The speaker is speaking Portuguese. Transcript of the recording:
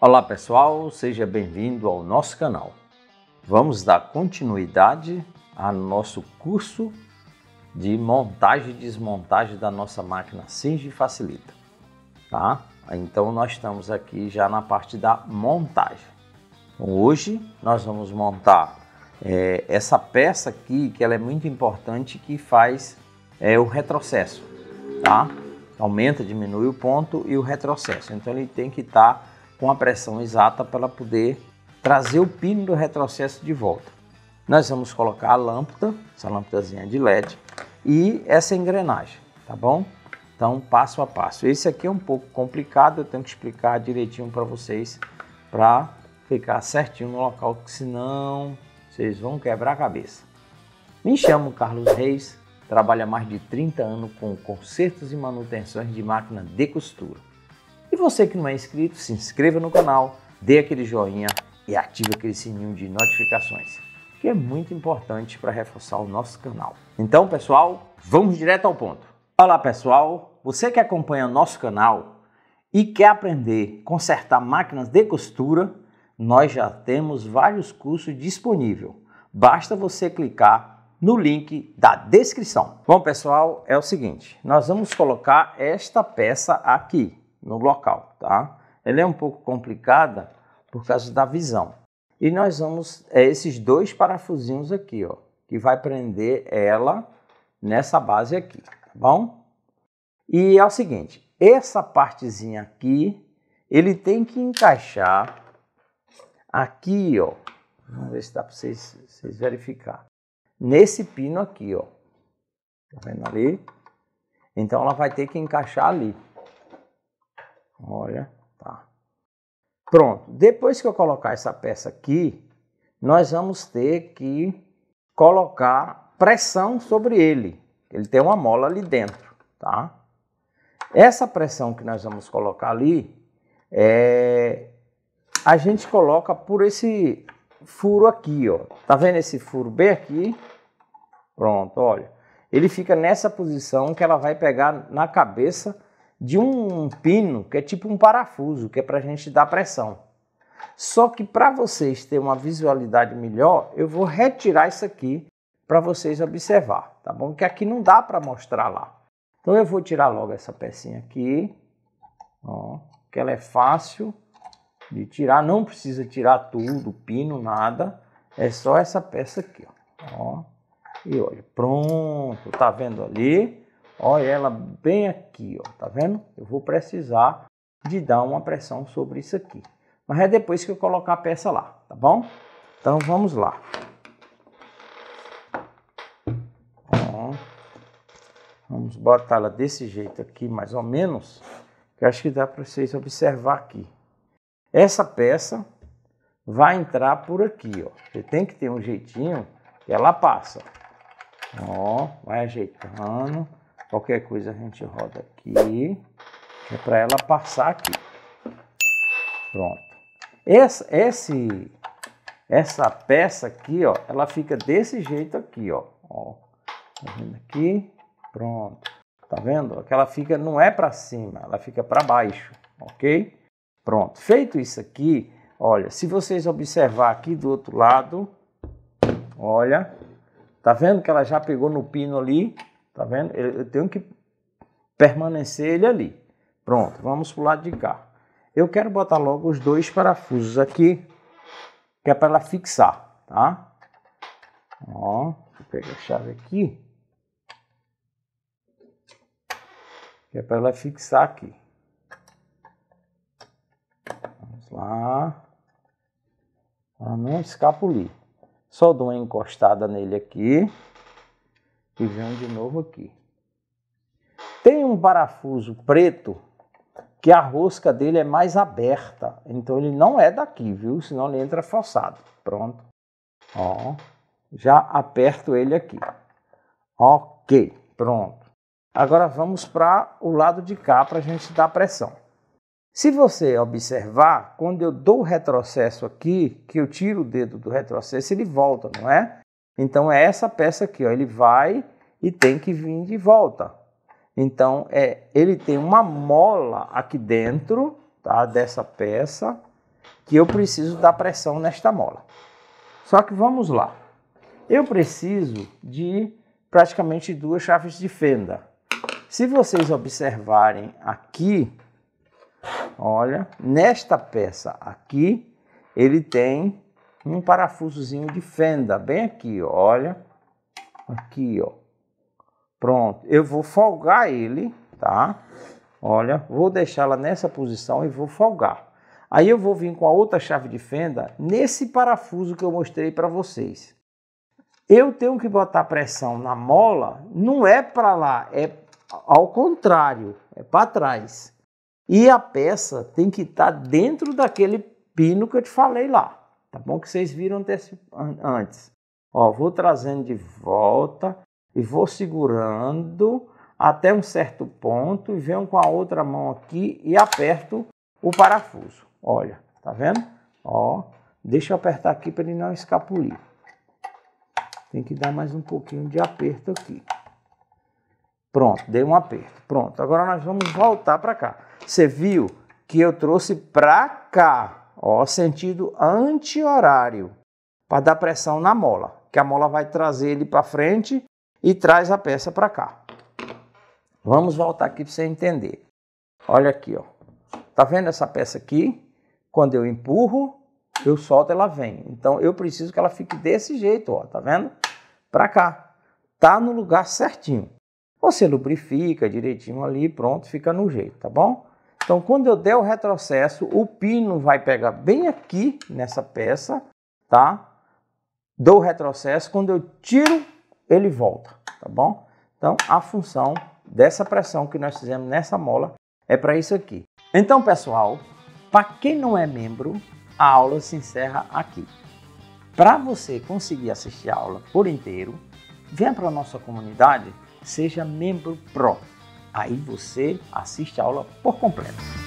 Olá pessoal, seja bem-vindo ao nosso canal. Vamos dar continuidade ao nosso curso de montagem e desmontagem da nossa máquina Singe Facilita, tá? Então nós estamos aqui já na parte da montagem. Então, hoje nós vamos montar é, essa peça aqui, que ela é muito importante, que faz é, o retrocesso, tá? Aumenta, diminui o ponto e o retrocesso. Então ele tem que estar tá com a pressão exata para poder trazer o pino do retrocesso de volta. Nós vamos colocar a lâmpada, essa lâmpadazinha de LED, e essa engrenagem, tá bom? Então, passo a passo. Esse aqui é um pouco complicado, eu tenho que explicar direitinho para vocês, para ficar certinho no local, porque senão vocês vão quebrar a cabeça. Me chamo Carlos Reis, trabalho há mais de 30 anos com consertos e manutenções de máquina de costura você que não é inscrito, se inscreva no canal, dê aquele joinha e ative aquele sininho de notificações, que é muito importante para reforçar o nosso canal. Então, pessoal, vamos direto ao ponto. Olá, pessoal, você que acompanha o nosso canal e quer aprender a consertar máquinas de costura, nós já temos vários cursos disponíveis. Basta você clicar no link da descrição. Bom, pessoal, é o seguinte, nós vamos colocar esta peça aqui no local, tá? Ela é um pouco complicada por causa da visão. E nós vamos, é esses dois parafusinhos aqui, ó, que vai prender ela nessa base aqui, tá bom? E é o seguinte, essa partezinha aqui, ele tem que encaixar aqui, ó. Vamos ver se dá para vocês, vocês verificar. Nesse pino aqui, ó. Tá vendo ali? Então ela vai ter que encaixar ali. Olha, tá. Pronto. Depois que eu colocar essa peça aqui, nós vamos ter que colocar pressão sobre ele. Ele tem uma mola ali dentro, tá? Essa pressão que nós vamos colocar ali, é... a gente coloca por esse furo aqui, ó. Tá vendo esse furo bem aqui? Pronto, olha. Ele fica nessa posição que ela vai pegar na cabeça de um pino que é tipo um parafuso, que é para a gente dar pressão. Só que para vocês terem uma visualidade melhor, eu vou retirar isso aqui para vocês observar, tá bom? Que aqui não dá para mostrar lá. Então eu vou tirar logo essa pecinha aqui, ó, que ela é fácil de tirar, não precisa tirar tudo, pino, nada. É só essa peça aqui, ó. ó. E olha, pronto, tá vendo ali? Olha ela bem aqui, ó, tá vendo? Eu vou precisar de dar uma pressão sobre isso aqui. Mas é depois que eu colocar a peça lá, tá bom? Então vamos lá. vamos botar ela desse jeito aqui, mais ou menos. Que acho que dá para vocês observar aqui. Essa peça vai entrar por aqui, ó. Você tem que ter um jeitinho que ela passa. Ó, vai ajeitando Qualquer coisa a gente roda aqui, é para ela passar aqui. Pronto. Esse, esse, essa peça aqui, ó, ela fica desse jeito aqui, ó. ó tá vendo aqui? Pronto. Tá vendo? Que ela fica, não é para cima, ela fica para baixo, ok? Pronto. Feito isso aqui, olha, se vocês observar aqui do outro lado, olha, tá vendo que ela já pegou no pino ali? Tá vendo? Eu tenho que permanecer ele ali. Pronto, vamos para o lado de cá. Eu quero botar logo os dois parafusos aqui, que é para ela fixar, tá? Ó, pega a chave aqui. Que é para ela fixar aqui. Vamos lá. Para não escapulir. Só dou uma encostada nele aqui. Pisando de novo aqui. Tem um parafuso preto que a rosca dele é mais aberta. Então ele não é daqui, viu? Senão ele entra forçado. Pronto. Ó. Já aperto ele aqui. Ok. Pronto. Agora vamos para o lado de cá para a gente dar pressão. Se você observar, quando eu dou o retrocesso aqui, que eu tiro o dedo do retrocesso, ele volta, não é? Então é essa peça aqui, ó, ele vai e tem que vir de volta. Então é, ele tem uma mola aqui dentro, tá, dessa peça, que eu preciso dar pressão nesta mola. Só que vamos lá. Eu preciso de praticamente duas chaves de fenda. Se vocês observarem aqui, olha, nesta peça aqui, ele tem um parafusozinho de fenda, bem aqui, ó, olha, aqui, ó. Pronto, eu vou folgar ele, tá? Olha, vou deixá-la nessa posição e vou folgar. Aí eu vou vir com a outra chave de fenda nesse parafuso que eu mostrei para vocês. Eu tenho que botar pressão na mola, não é para lá, é ao contrário, é para trás. E a peça tem que estar tá dentro daquele pino que eu te falei lá. Tá bom que vocês viram antes. Ó, vou trazendo de volta e vou segurando até um certo ponto e venho com a outra mão aqui e aperto o parafuso. Olha, tá vendo? Ó, deixa eu apertar aqui para ele não escapulir. Tem que dar mais um pouquinho de aperto aqui. Pronto, dei um aperto. Pronto, agora nós vamos voltar para cá. Você viu que eu trouxe para cá ó, sentido anti-horário, para dar pressão na mola, que a mola vai trazer ele para frente e traz a peça para cá. Vamos voltar aqui para você entender. Olha aqui, ó. Tá vendo essa peça aqui? Quando eu empurro, eu solto, ela vem. Então eu preciso que ela fique desse jeito, ó, tá vendo? Para cá. Tá no lugar certinho. Você lubrifica direitinho ali, pronto, fica no jeito, tá bom? Então, quando eu der o retrocesso, o pino vai pegar bem aqui nessa peça, tá? Dou o retrocesso, quando eu tiro, ele volta, tá bom? Então, a função dessa pressão que nós fizemos nessa mola é para isso aqui. Então, pessoal, para quem não é membro, a aula se encerra aqui. Para você conseguir assistir a aula por inteiro, venha para a nossa comunidade, seja membro pro. Aí você assiste a aula por completo.